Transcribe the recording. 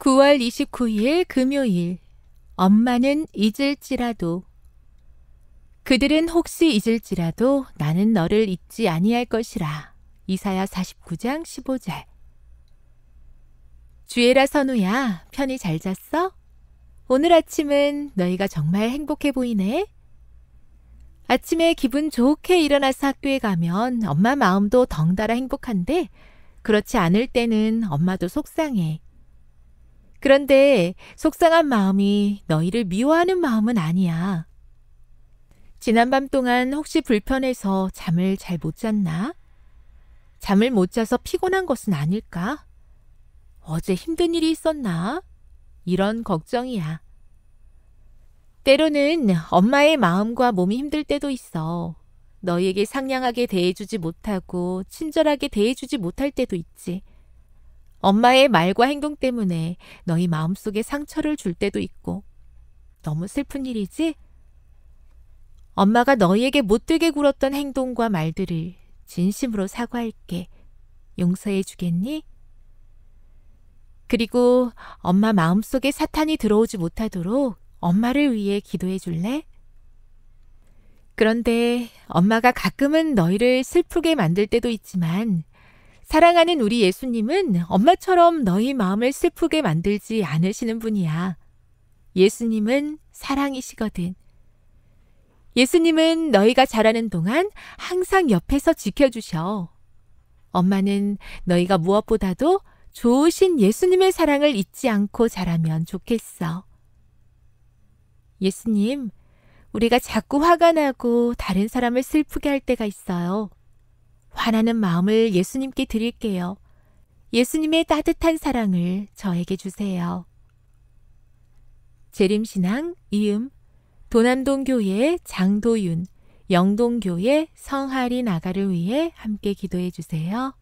9월 29일 금요일 엄마는 잊을지라도 그들은 혹시 잊을지라도 나는 너를 잊지 아니할 것이라. 이사야 49장 15절 주애라 선우야, 편히 잘 잤어? 오늘 아침은 너희가 정말 행복해 보이네. 아침에 기분 좋게 일어나서 학교에 가면 엄마 마음도 덩달아 행복한데 그렇지 않을 때는 엄마도 속상해. 그런데 속상한 마음이 너희를 미워하는 마음은 아니야. 지난 밤 동안 혹시 불편해서 잠을 잘 못 잤나? 잠을 못 자서 피곤한 것은 아닐까? 어제 힘든 일이 있었나? 이런 걱정이야. 때로는 엄마의 마음과 몸이 힘들 때도 있어. 너희에게 상냥하게 대해주지 못하고 친절하게 대해주지 못할 때도 있지. 엄마의 말과 행동 때문에 너희 마음속에 상처를 줄 때도 있고 너무 슬픈 일이지? 엄마가 너희에게 못되게 굴었던 행동과 말들을 진심으로 사과할게. 용서해 주겠니? 그리고 엄마 마음속에 사탄이 들어오지 못하도록 엄마를 위해 기도해 줄래? 그런데 엄마가 가끔은 너희를 슬프게 만들 때도 있지만 사랑하는 우리 예수님은 엄마처럼 너희 마음을 슬프게 만들지 않으시는 분이야. 예수님은 사랑이시거든. 예수님은 너희가 자라는 동안 항상 옆에서 지켜주셔. 엄마는 너희가 무엇보다도 좋으신 예수님의 사랑을 잊지 않고 자라면 좋겠어. 예수님, 우리가 자꾸 화가 나고 다른 사람을 슬프게 할 때가 있어요. 화나는 마음을 예수님께 드릴게요. 예수님의 따뜻한 사랑을 저에게 주세요. 재림신앙 이음 도남동 교회 장도윤 영동교회 성하리 나가를 위해 함께 기도해 주세요.